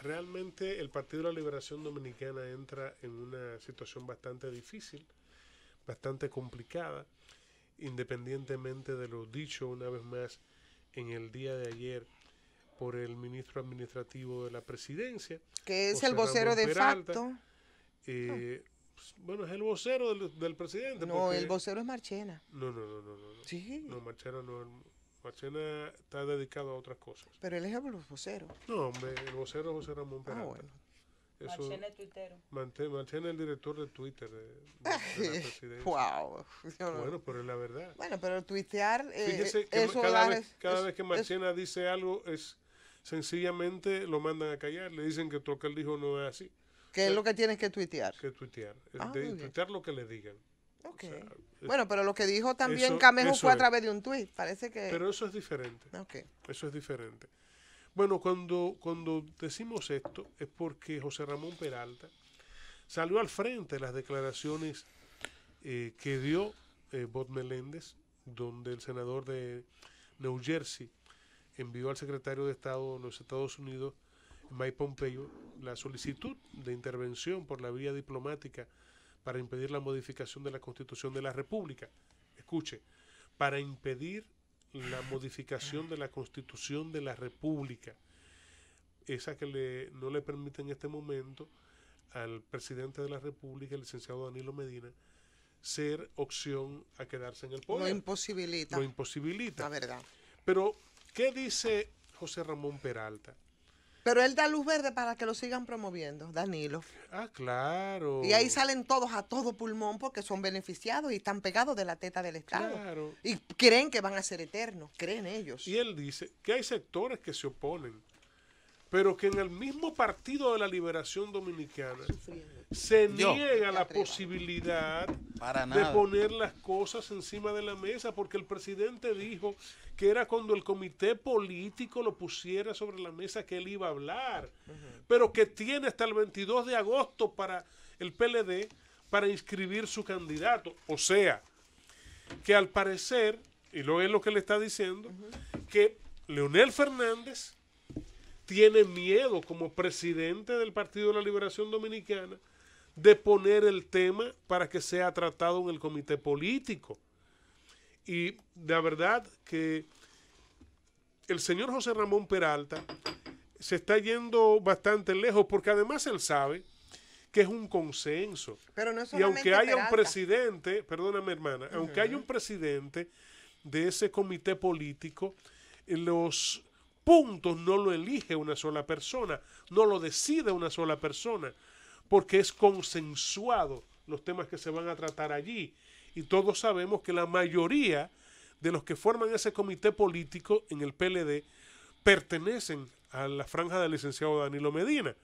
realmente el Partido de la Liberación Dominicana entra en una situación bastante difícil, bastante complicada, independientemente de lo dicho una vez más en el día de ayer por el ministro administrativo de la presidencia. Que es el vocero de facto. Eh, ah. pues, bueno, es el vocero del, presidente. No, el vocero es Marchena. No, no, no, no. no. Sí. No, Marchena no Machena está dedicado a otras cosas. Pero él es los voceros. No, el vocero es José Ramón ah, Peralta. Ah, bueno. Eso, es tuitero. es el director de Twitter wow. Bueno, pero es la verdad. Bueno, pero tuitear. Eh, Fíjese que eso cada, vez, cada vez que Marchena dice algo, es sencillamente lo mandan a callar. Le dicen que lo el él dijo no es así. ¿Qué es eh, lo que tienes que tuitear? Que tuitear. Ah, de, tuitear lo que le digan. Okay. bueno, pero lo que dijo también Camejo fue a través de un tuit, parece que... Pero eso es diferente. Eso es diferente. Bueno, cuando, cuando decimos esto es porque José Ramón Peralta salió al frente de las declaraciones eh, que dio eh, Bob Meléndez, donde el senador de New Jersey envió al secretario de Estado de los Estados Unidos, Mike Pompeo, la solicitud de intervención por la vía diplomática para impedir la modificación de la Constitución de la República. Escuche, para impedir la modificación de la Constitución de la República, esa que le, no le permite en este momento al presidente de la República, el licenciado Danilo Medina, ser opción a quedarse en el poder. Lo imposibilita. Lo imposibilita. La verdad. Pero, ¿qué dice José Ramón Peralta? Pero él da luz verde para que lo sigan promoviendo, Danilo. Ah, claro. Y ahí salen todos a todo pulmón porque son beneficiados y están pegados de la teta del Estado. Claro. Y creen que van a ser eternos, creen ellos. Y él dice que hay sectores que se oponen pero que en el mismo partido de la Liberación Dominicana se niega la posibilidad de poner las cosas encima de la mesa, porque el presidente dijo que era cuando el comité político lo pusiera sobre la mesa que él iba a hablar, pero que tiene hasta el 22 de agosto para el PLD para inscribir su candidato. O sea, que al parecer, y lo es lo que le está diciendo, que Leonel Fernández tiene miedo como presidente del Partido de la Liberación Dominicana de poner el tema para que sea tratado en el comité político. Y la verdad que el señor José Ramón Peralta se está yendo bastante lejos porque además él sabe que es un consenso. y aunque haya un presidente, perdóname hermana, aunque haya un presidente de ese comité político, eh, los puntos no lo elige una sola persona, no lo decide una sola persona, porque es consensuado los temas que se van a tratar allí. Y todos sabemos que la mayoría de los que forman ese comité político en el PLD pertenecen a la franja del licenciado Danilo Medina.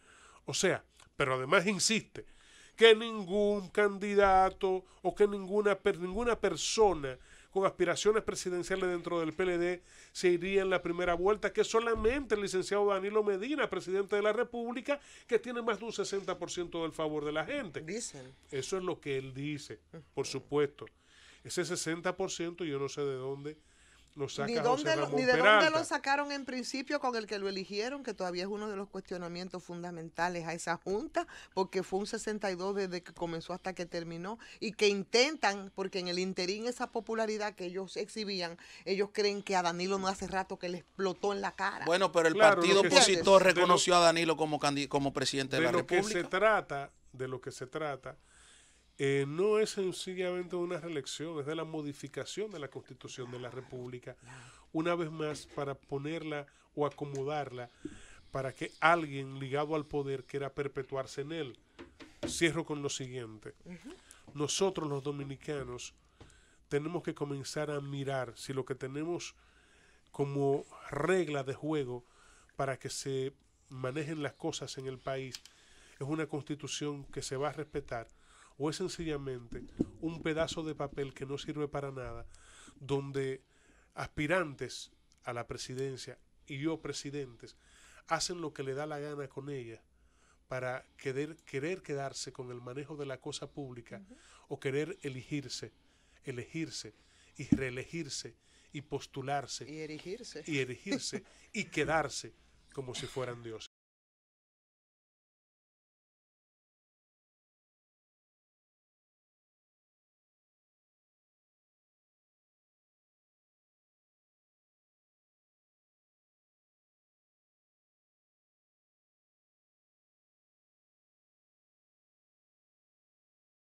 O sea, pero además insiste que ningún candidato o que ninguna, ninguna persona con aspiraciones presidenciales dentro del PLD se iría en la primera vuelta, que solamente el licenciado Danilo Medina, presidente de la República, que tiene más de un 60% del favor de la gente. Eso es lo que él dice, por supuesto. Ese 60% yo no sé de dónde lo ni, de dónde lo sacaron en principio con el que lo eligieron, que todavía es uno de los cuestionamientos fundamentales a esa junta, porque fue un 62 desde que comenzó hasta que terminó, y que intentan, porque en el interín esa popularidad que ellos exhibían, ellos creen que a Danilo no hace rato que le explotó en la cara. Bueno, pero el partido opositor reconoció a Danilo como, como presidente de, la República. De que se trata, de lo que se trata eh, no es sencillamente una reelección, es de la modificación de la Constitución de la República, una vez más para ponerla o acomodarla para que alguien ligado al poder quiera perpetuarse en él. Cierro con lo siguiente. Nosotros los dominicanos tenemos que comenzar a mirar si lo que tenemos como regla de juego para que se manejen las cosas en el país es una constitución que se va a respetar o es sencillamente un pedazo de papel que no sirve para nada, donde aspirantes a la presidencia y yo presidentes hacen lo que le da la gana con ella para querer, querer quedarse con el manejo de la cosa pública o querer elegirse, elegirse y reelegirse y postularse y erigirse y, erigirse, y quedarse como si fueran Dios.